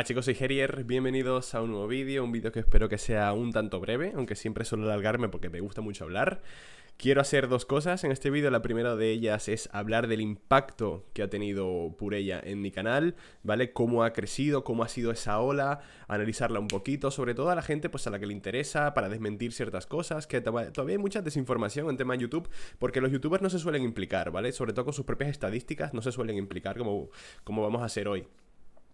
Hola chicos, soy Herier, bienvenidos a un nuevo vídeo, un vídeo que espero que sea un tanto breve, aunque siempre suelo alargarme porque me gusta mucho hablar. Quiero hacer dos cosas en este vídeo, la primera de ellas es hablar del impacto que ha tenido Purella en mi canal, ¿vale? Cómo ha crecido, cómo ha sido esa ola, analizarla un poquito, sobre todo a la gente pues a la que le interesa, para desmentir ciertas cosas, que todavía hay mucha desinformación en tema de YouTube, porque los youtubers no se suelen implicar, ¿vale? Sobre todo con sus propias estadísticas no se suelen implicar como, como vamos a hacer hoy.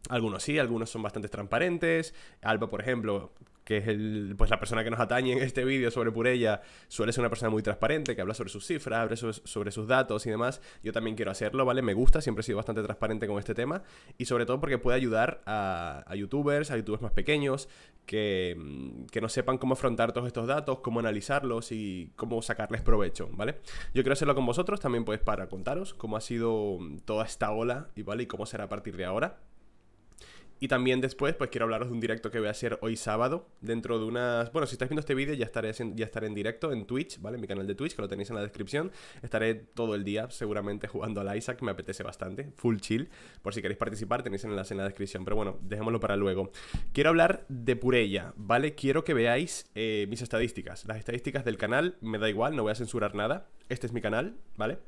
Algunos sí, algunos son bastante transparentes. Alba, por ejemplo, que es pues la persona que nos atañe en este vídeo sobre Purella, suele ser una persona muy transparente, que habla sobre sus cifras, habla sobre, sus datos y demás. Yo también quiero hacerlo, ¿vale? Me gusta, siempre he sido bastante transparente con este tema. Y sobre todo porque puede ayudar a, youtubers, a youtubers más pequeños, que, mm, que, no sepan cómo afrontar todos estos datos, cómo analizarlos y cómo sacarles provecho, ¿vale? Yo quiero hacerlo con vosotros también, pues, para contaros cómo ha sido toda esta ola y, ¿vale? Y cómo será a partir de ahora. Y también después, pues quiero hablaros de un directo que voy a hacer hoy sábado, dentro de unas... Bueno, si estáis viendo este vídeo ya estaré, ya estaré en directo en Twitch, ¿vale? mi canal de Twitch, que lo tenéis en la descripción. Estaré todo el día seguramente jugando al Isaac, me apetece bastante, full chill. Por si queréis participar tenéis el enlace en la descripción, pero bueno, dejémoslo para luego. Quiero hablar de Purella, ¿vale? Quiero que veáis eh, mis estadísticas. Las estadísticas del canal, me da igual, no voy a censurar nada. Este es mi canal, ¿vale?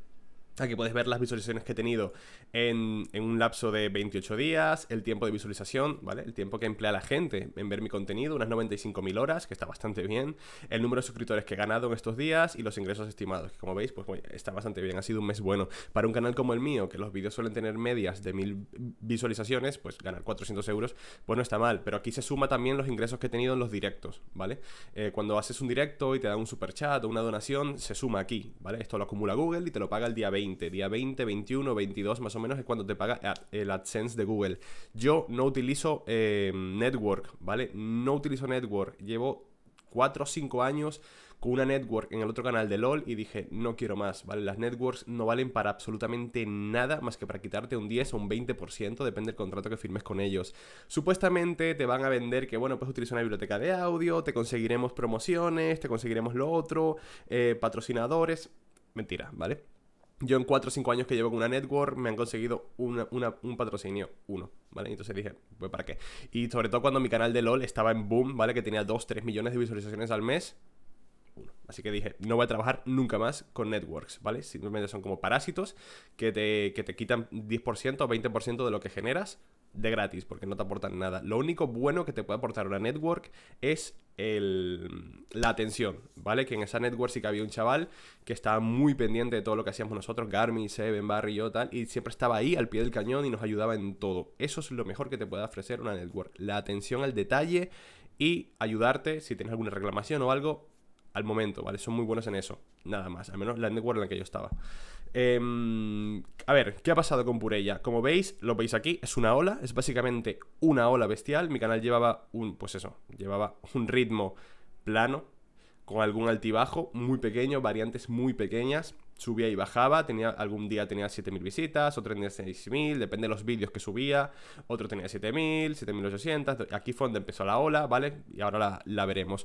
Aquí puedes ver las visualizaciones que he tenido en, un lapso de 28 días, el tiempo de visualización, ¿vale? El tiempo que emplea la gente en ver mi contenido, unas 95.000 horas, que está bastante bien, el número de suscriptores que he ganado en estos días y los ingresos estimados, que como veis, pues está bastante bien, ha sido un mes bueno. Para un canal como el mío, que los vídeos suelen tener medias de 1.000 visualizaciones, pues ganar 400 euros, pues no está mal, pero aquí se suma también los ingresos que he tenido en los directos, ¿vale? Eh, cuando haces un directo y te dan un super chat o una donación, se suma aquí, ¿vale? Esto lo acumula Google y te lo paga el día 20 día 20, 21, 22 más o menos es cuando te paga el AdSense de Google. Yo no utilizo eh, Network, ¿vale? No utilizo Network. Llevo 4 o 5 años con una network en el otro canal de LOL y dije, no quiero más, ¿vale? Las networks no valen para absolutamente nada más que para quitarte un 10 o un 20%, depende del contrato que firmes con ellos. Supuestamente te van a vender que, bueno, pues utiliza una biblioteca de audio, te conseguiremos promociones, te conseguiremos lo otro, eh, patrocinadores. Mentira, ¿vale? yo en 4 o 5 años que llevo con una network me han conseguido un patrocinio, uno, ¿vale? Entonces dije, pues ¿para qué? Y sobre todo cuando mi canal de LOL estaba en boom, ¿vale? Que tenía 2, 3 millones de visualizaciones al mes. Uno. Así que dije, no voy a trabajar nunca más con networks, ¿vale? Simplemente son como parásitos que te, que te quitan 10% o 20% de lo que generas de gratis porque no te aportan nada. Lo único bueno que te puede aportar una network es el, la atención, ¿vale? Que en esa network sí que había un chaval que estaba muy pendiente de todo lo que hacíamos nosotros, Garmin, Seven, Barry y tal, y siempre estaba ahí al pie del cañón y nos ayudaba en todo. Eso es lo mejor que te puede ofrecer una network, la atención al detalle y ayudarte si tienes alguna reclamación o algo al momento, ¿vale? Son muy buenos en eso, nada más, al menos la network en la que yo estaba. Em, a ver, ¿qué ha pasado con Purella? Como veis, lo veis aquí, es una ola, es básicamente una ola bestial. Mi canal llevaba un, pues eso, llevaba un ritmo plano, con algún altibajo muy pequeño, variantes muy pequeñas. Subía y bajaba, tenía, algún día tenía 7.000 visitas, otro tenía 6.000, depende de los vídeos que subía, otro tenía 7.000, 7.800, aquí fue donde empezó la ola, ¿vale? Y ahora la veremos.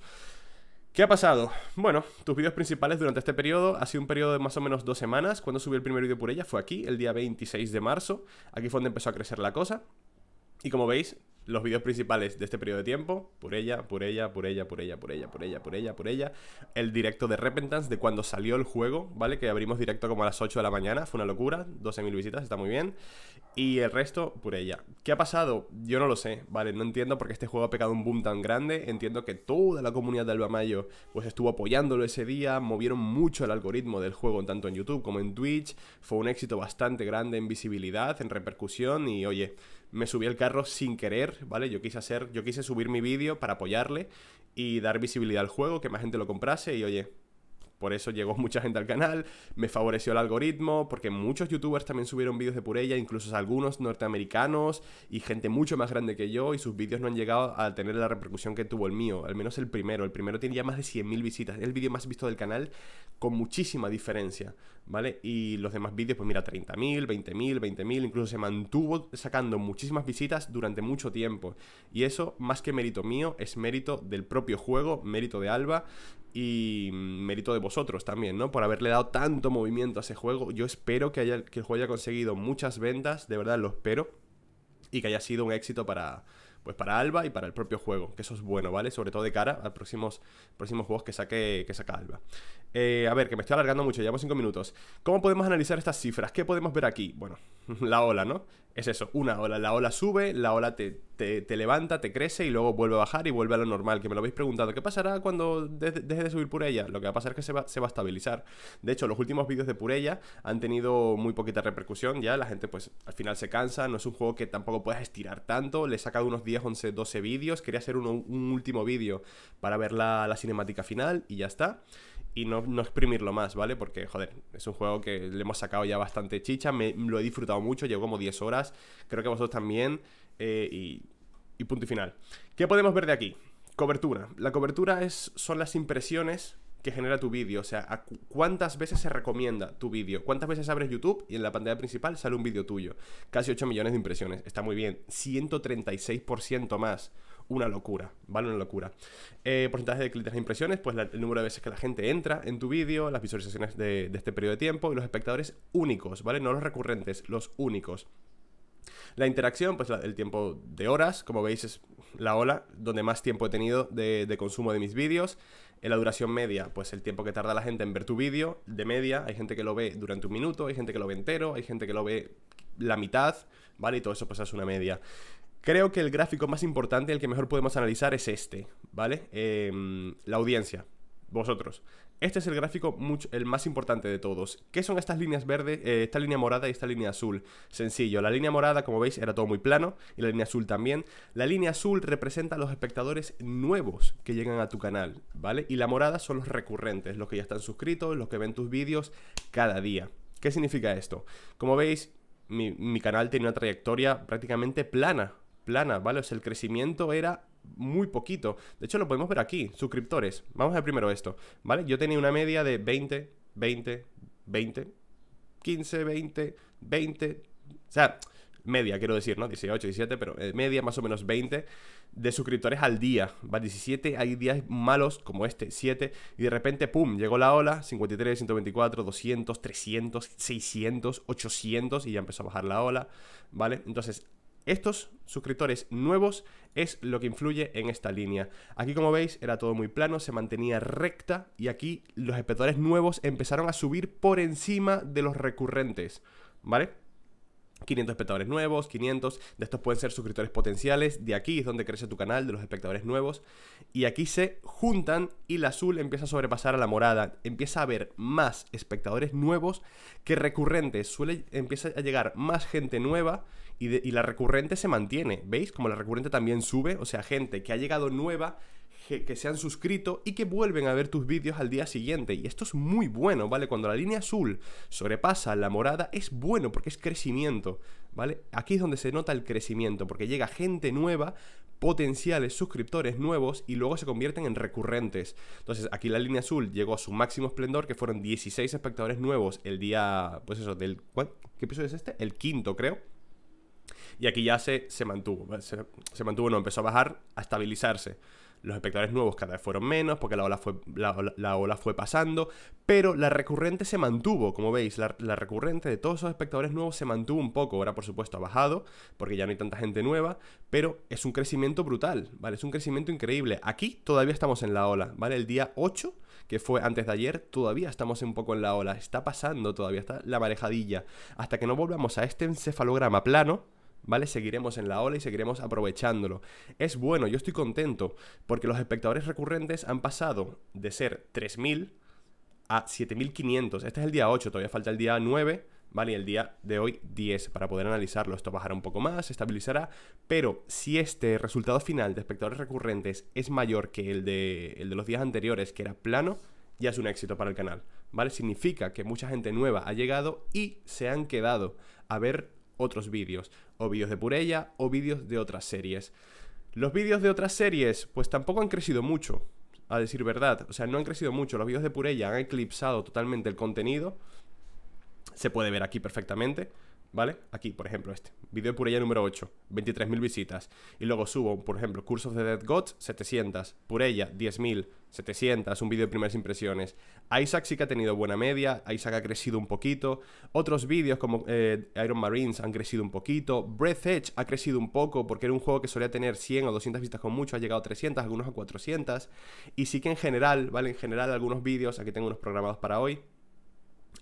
¿Qué ha pasado? Bueno, tus vídeos principales durante este periodo ha sido un periodo de más o menos dos semanas. Cuando subí el primer vídeo por ella fue aquí, el día 26 de marzo. Aquí fue donde empezó a crecer la cosa. Y como veis, los vídeos principales de este periodo de tiempo, por ella, por ella, por ella, por ella, por ella, por ella, por ella, por ella, el directo de Repentance de cuando salió el juego, ¿vale? Que abrimos directo como a las 8 de la mañana, fue una locura, 12.000 visitas, está muy bien, y el resto por ella. ¿Qué ha pasado? Yo no lo sé, ¿vale? No entiendo por qué este juego ha pegado un boom tan grande, entiendo que toda la comunidad de Alba Mayo pues estuvo apoyándolo ese día, movieron mucho el algoritmo del juego tanto en YouTube como en Twitch, fue un éxito bastante grande en visibilidad, en repercusión y oye, me subí al carro sin querer, ¿vale? Yo quise hacer, yo quise subir mi vídeo para apoyarle y dar visibilidad al juego, que más gente lo comprase y oye, por eso llegó mucha gente al canal, me favoreció el algoritmo, porque muchos youtubers también subieron vídeos de Purella, incluso algunos norteamericanos y gente mucho más grande que yo, y sus vídeos no han llegado a tener la repercusión que tuvo el mío, al menos el primero. El primero tiene ya más de 100.000 visitas, es el vídeo más visto del canal con muchísima diferencia, ¿vale? Y los demás vídeos, pues mira, 30.000, 20.000, 20.000, incluso se mantuvo sacando muchísimas visitas durante mucho tiempo. Y eso, más que mérito mío, es mérito del propio juego, mérito de Alba y mérito de vosotros también, ¿no? Por haberle dado tanto movimiento a ese juego. Yo espero que, haya, que el juego haya conseguido muchas ventas, de verdad lo espero, y que haya sido un éxito para, pues para Alba y para el propio juego, que eso es bueno, ¿vale? Sobre todo de cara a próximos, próximos juegos que saque, que saca Alba. Eh, a ver, que me estoy alargando mucho, llevamos 5 minutos. ¿Cómo podemos analizar estas cifras? ¿Qué podemos ver aquí? Bueno, la ola, ¿no? es eso, una ola. La ola sube, la ola te, levanta, te crece y luego vuelve a bajar y vuelve a lo normal. Que me lo habéis preguntado, ¿qué pasará cuando deje de, subir Purella? Lo que va a pasar es que se va, a estabilizar. De hecho, los últimos vídeos de Purella han tenido muy poquita repercusión ya. La gente, pues, al final se cansa. No es un juego que tampoco puedas estirar tanto. Le he sacado unos 10, 11, 12 vídeos. Quería hacer un último vídeo para ver la, la cinemática final y ya está y no, exprimirlo más, ¿vale? Porque, joder, es un juego que le hemos sacado ya bastante chicha, me, lo he disfrutado mucho, llevo como 10 horas, creo que vosotros también, eh, y, y punto y final. ¿Qué podemos ver de aquí? Cobertura. La cobertura es, son las impresiones que genera tu vídeo. O sea, cuántas veces se recomienda tu vídeo. Cuántas veces abres YouTube y en la pantalla principal sale un vídeo tuyo. Casi 8 millones de impresiones. Está muy bien. 136% más. Una locura, ¿vale? Una locura. Eh, porcentaje de clics de impresiones, pues el número de veces que la gente entra en tu vídeo, las visualizaciones de, este periodo de tiempo y los espectadores únicos, ¿vale? No los recurrentes, los únicos. La interacción, pues el tiempo de horas, como veis es la ola donde más tiempo he tenido de, de consumo de mis vídeos en la duración media, pues el tiempo que tarda la gente en ver tu vídeo, de media, hay gente que lo ve durante un minuto, hay gente que lo ve entero, hay gente que lo ve la mitad, ¿vale? Y todo eso pues es una media. Creo que el gráfico más importante, el que mejor podemos analizar, es este, ¿vale? Em, la audiencia vosotros. Este es el gráfico el más importante de todos. ¿Qué son estas líneas verdes, eh, esta línea morada y esta línea azul? Sencillo, la línea morada, como veis, era todo muy plano y la línea azul también. La línea azul representa a los espectadores nuevos que llegan a tu canal, ¿vale? Y la morada son los recurrentes, los que ya están suscritos, los que ven tus vídeos cada día. ¿Qué significa esto? Como veis, mi, mi canal tiene una trayectoria prácticamente plana, plana, ¿vale? O sea, el crecimiento era muy poquito. De hecho, lo podemos ver aquí, suscriptores. Vamos a ver primero esto, ¿vale? Yo tenía una media de 20, 20, 20, 15, 20, 20. O sea, media, quiero decir, ¿no? 18, 17, pero eh, media más o menos 20 de suscriptores al día. ¿vale? 17, hay días malos como este, 7, y de repente, ¡pum!, llegó la ola, 53, 124, 200, 300, 600, 800, y ya empezó a bajar la ola, ¿vale? Entonces, estos suscriptores nuevos es lo que influye en esta línea. Aquí como veis era todo muy plano, se mantenía recta y aquí los espectadores nuevos empezaron a subir por encima de los recurrentes, ¿vale? 500 espectadores nuevos, 500, de estos pueden ser suscriptores potenciales, de aquí es donde crece tu canal, de los espectadores nuevos, y aquí se juntan y la azul empieza a sobrepasar a la morada, empieza a haber más espectadores nuevos que recurrentes, suele, empieza a llegar más gente nueva y, y la recurrente se mantiene, ¿veis? Como la recurrente también sube, o sea, gente que ha llegado nueva que, se han suscrito y que vuelven a ver tus vídeos al día siguiente. Y esto es muy bueno, ¿vale? Cuando la línea azul sobrepasa la morada, es bueno porque es crecimiento, ¿vale? Aquí es donde se nota el crecimiento, porque llega gente nueva, potenciales suscriptores nuevos y luego se convierten en recurrentes. Entonces, aquí la línea azul llegó a su máximo esplendor, que fueron 16 espectadores nuevos el día, pues eso, del... ¿Qué episodio es este? El quinto, creo. Y aquí ya se, se mantuvo, se, se mantuvo, no, empezó a bajar, a estabilizarse los espectadores nuevos cada vez fueron menos porque la ola fue, la, fue pasando, pero la recurrente se mantuvo, como veis, la, recurrente de todos esos espectadores nuevos se mantuvo un poco, ahora por supuesto ha bajado porque ya no hay tanta gente nueva, pero es un crecimiento brutal, ¿vale? Es un crecimiento increíble. Aquí todavía estamos en la ola, ¿vale? El día 8, que fue antes de ayer, todavía estamos un poco en la ola, está pasando todavía, está la marejadilla. Hasta que no volvamos a este encefalograma plano, ¿vale? Seguiremos en la ola y seguiremos aprovechándolo. Es bueno, yo estoy contento, porque los espectadores recurrentes han pasado de ser 3.000 a 7.500. Este es el día 8, todavía falta el día 9, ¿vale? Y el día de hoy 10 para poder analizarlo. Esto bajará un poco más, se estabilizará, pero si este resultado final de espectadores recurrentes es mayor que el de, el de los días anteriores, que era plano, ya es un éxito para el canal, ¿vale? Significa que mucha gente nueva ha llegado y se han quedado a ver otros vídeos, o vídeos de Purella o vídeos de otras series. Los vídeos de otras series, pues tampoco han crecido mucho, a decir verdad. O sea, no han crecido mucho. Los vídeos de Purella han eclipsado totalmente el contenido. Se puede ver aquí perfectamente. ¿vale? Aquí, por ejemplo, este. Video de Pureya número 8, 23.000 visitas. Y luego subo, por ejemplo, Cursos de Dead Gods, 700. Pureya, 10.000. 700, un vídeo de primeras impresiones. Isaac sí que ha tenido buena media, Isaac ha crecido un poquito. Otros vídeos como eh, Iron Marines han crecido un poquito. Breath Edge ha crecido un poco porque era un juego que solía tener 100 o 200 vistas con mucho, ha llegado a 300, algunos a 400. Y sí que en general, ¿vale? En general algunos vídeos, aquí tengo unos programados para hoy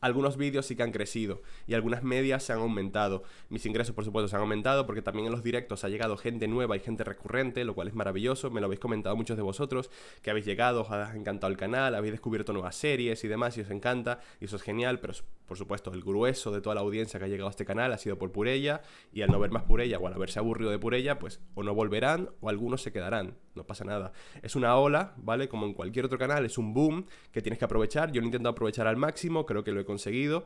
algunos vídeos sí que han crecido y algunas medias se han aumentado. Mis ingresos, por supuesto, se han aumentado porque también en los directos ha llegado gente nueva y gente recurrente, lo cual es maravilloso. Me lo habéis comentado muchos de vosotros que habéis llegado, os ha encantado el canal, habéis descubierto nuevas series y demás y os encanta y eso es genial, pero por supuesto, el grueso de toda la audiencia que ha llegado a este canal ha sido por Purella y al no ver más Purella o al haberse aburrido de Purella, pues o no volverán o algunos se quedarán. No pasa nada. Es una ola, ¿vale? Como en cualquier otro canal, es un boom que tienes que aprovechar. Yo lo intento aprovechar al máximo, creo que lo he conseguido.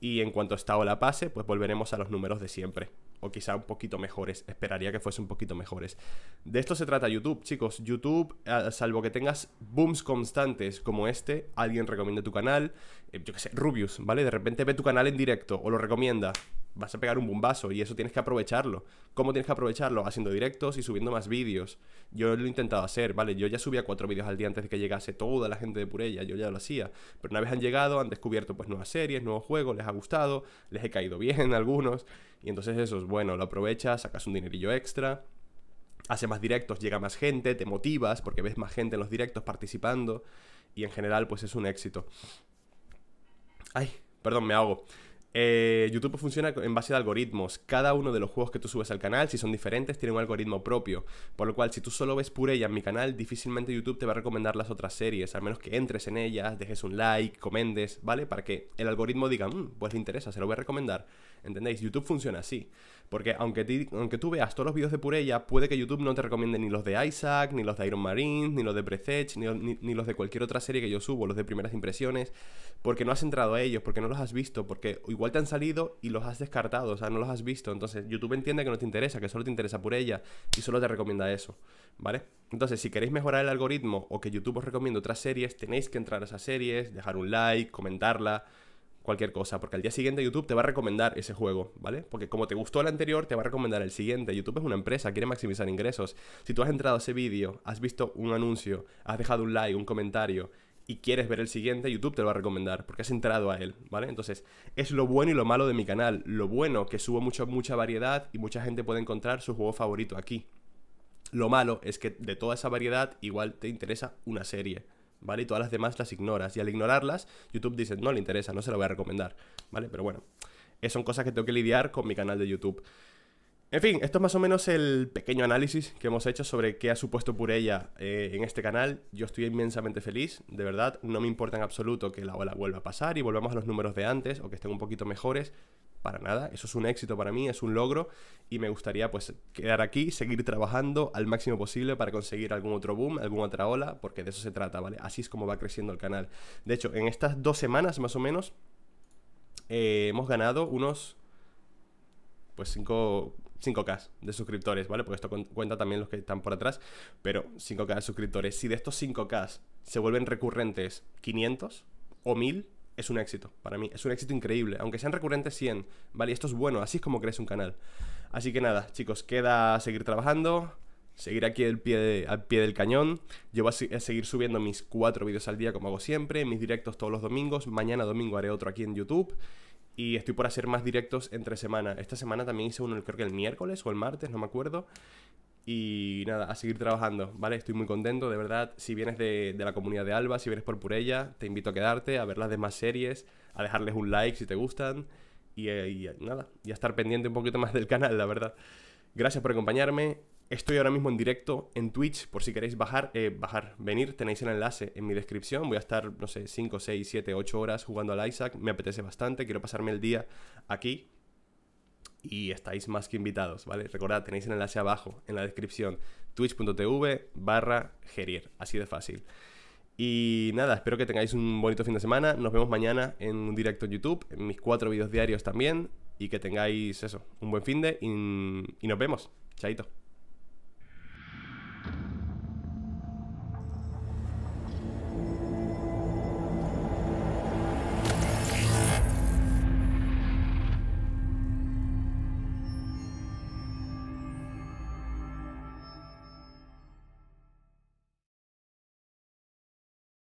Y en cuanto esta ola pase, pues volveremos a los números de siempre o quizá un poquito mejores. Esperaría que fuese un poquito mejores. De esto se trata YouTube, chicos. YouTube, salvo que tengas booms constantes como este, alguien recomienda tu canal, eh, yo qué sé, Rubius, ¿vale? De repente ve tu canal en directo o lo recomienda vas a pegar un bombazo y eso tienes que aprovecharlo. ¿Cómo tienes que aprovecharlo? Haciendo directos y subiendo más vídeos. Yo lo he intentado hacer, ¿vale? Yo ya subía cuatro vídeos al día antes de que llegase toda la gente de Purella, yo ya lo hacía. Pero una vez han llegado, han descubierto pues nuevas series, nuevos juegos, les ha gustado, les he caído bien algunos. Y entonces eso es bueno, lo aprovechas, sacas un dinerillo extra. Hace más directos, llega más gente, te motivas porque ves más gente en los directos participando y en general pues es un éxito. Ay, perdón, me hago eh, YouTube funciona en base de algoritmos. Cada uno de los juegos que tú subes al canal, si son diferentes, tiene un algoritmo propio. Por lo cual, si tú solo ves ella en mi canal, difícilmente YouTube te va a recomendar las otras series, al menos que entres en ellas, dejes un like, comentes, ¿vale? Para que el algoritmo diga, mm, pues le interesa, se lo voy a recomendar. ¿Entendéis? YouTube funciona así. Porque aunque, aunque tú veas todos los vídeos de Purella, puede que YouTube no te recomiende ni los de Isaac, ni los de Iron Marines, ni los de Brezech, ni, los de cualquier otra serie que yo subo, los de primeras impresiones, porque no has entrado a ellos, porque no los has visto, porque igual te han salido y los has descartado, o sea, no los has visto. Entonces YouTube entiende que no te interesa, que solo te interesa Purella y solo te recomienda eso, ¿vale? Entonces, si queréis mejorar el algoritmo o que YouTube os recomiende otras series, tenéis que entrar a esas series, dejar un like, comentarla cualquier cosa, porque al día siguiente YouTube te va a recomendar ese juego, ¿vale? Porque como te gustó el anterior, te va a recomendar el siguiente. YouTube es una empresa, quiere maximizar ingresos. Si tú has entrado a ese vídeo, has visto un anuncio, has dejado un like, un comentario y quieres ver el siguiente, YouTube te lo va a recomendar porque has entrado a él, ¿vale? Entonces, es lo bueno y lo malo de mi canal. Lo bueno, que subo mucho, mucha variedad y mucha gente puede encontrar su juego favorito aquí. Lo malo es que de toda esa variedad igual te interesa una serie ¿vale? Y todas las demás las ignoras. Y al ignorarlas, YouTube dice, no le interesa, no se lo voy a recomendar, ¿vale? Pero bueno, eh, son cosas que tengo que lidiar con mi canal de YouTube. En fin, esto es más o menos el pequeño análisis que hemos hecho sobre qué ha supuesto por ella eh, en este canal. Yo estoy inmensamente feliz, de verdad, no me importa en absoluto que la ola vuelva a pasar y volvamos a los números de antes o que estén un poquito mejores para nada. Eso es un éxito para mí, es un logro y me gustaría pues quedar aquí, seguir trabajando al máximo posible para conseguir algún otro boom, alguna otra ola, porque de eso se trata, ¿vale? Así es como va creciendo el canal. De hecho, en estas dos semanas más o menos eh, hemos ganado unos pues 5, 5K de suscriptores, ¿vale? Porque esto cuenta también los que están por atrás, pero 5K de suscriptores. Si de estos 5K se vuelven recurrentes 500 o 1000, es un éxito para mí, es un éxito increíble. Aunque sean recurrentes 100, ¿vale? esto es bueno, así es como crees un canal. Así que nada, chicos, queda seguir trabajando, seguir aquí al pie, al pie del cañón. Yo voy a, seguir subiendo mis cuatro vídeos al día como hago siempre, mis directos todos los domingos. Mañana domingo haré otro aquí en YouTube. Y estoy por hacer más directos entre semana. Esta semana también hice uno, creo que el miércoles o el martes, no me acuerdo. Y nada, a seguir trabajando, ¿vale? Estoy muy contento, de verdad. Si vienes de, la comunidad de Alba, si vienes por Purella, te invito a quedarte, a ver las demás series, a dejarles un like si te gustan. Y, nada, y a estar pendiente un poquito más del canal, la verdad. Gracias por acompañarme. Estoy ahora mismo en directo en Twitch, por si queréis bajar, eh, bajar, venir, tenéis el enlace en mi descripción. Voy a estar, no sé, 5, 6, 7, 8 horas jugando al Isaac. Me apetece bastante, quiero pasarme el día aquí y estáis más que invitados, ¿vale? Recordad, tenéis el enlace abajo en la descripción, twitch.tv barra gerir, así de fácil. Y nada, espero que tengáis un bonito fin de semana, nos vemos mañana en un directo en YouTube, en mis cuatro vídeos diarios también, y que tengáis eso, un buen fin de y, y nos vemos. Chaito.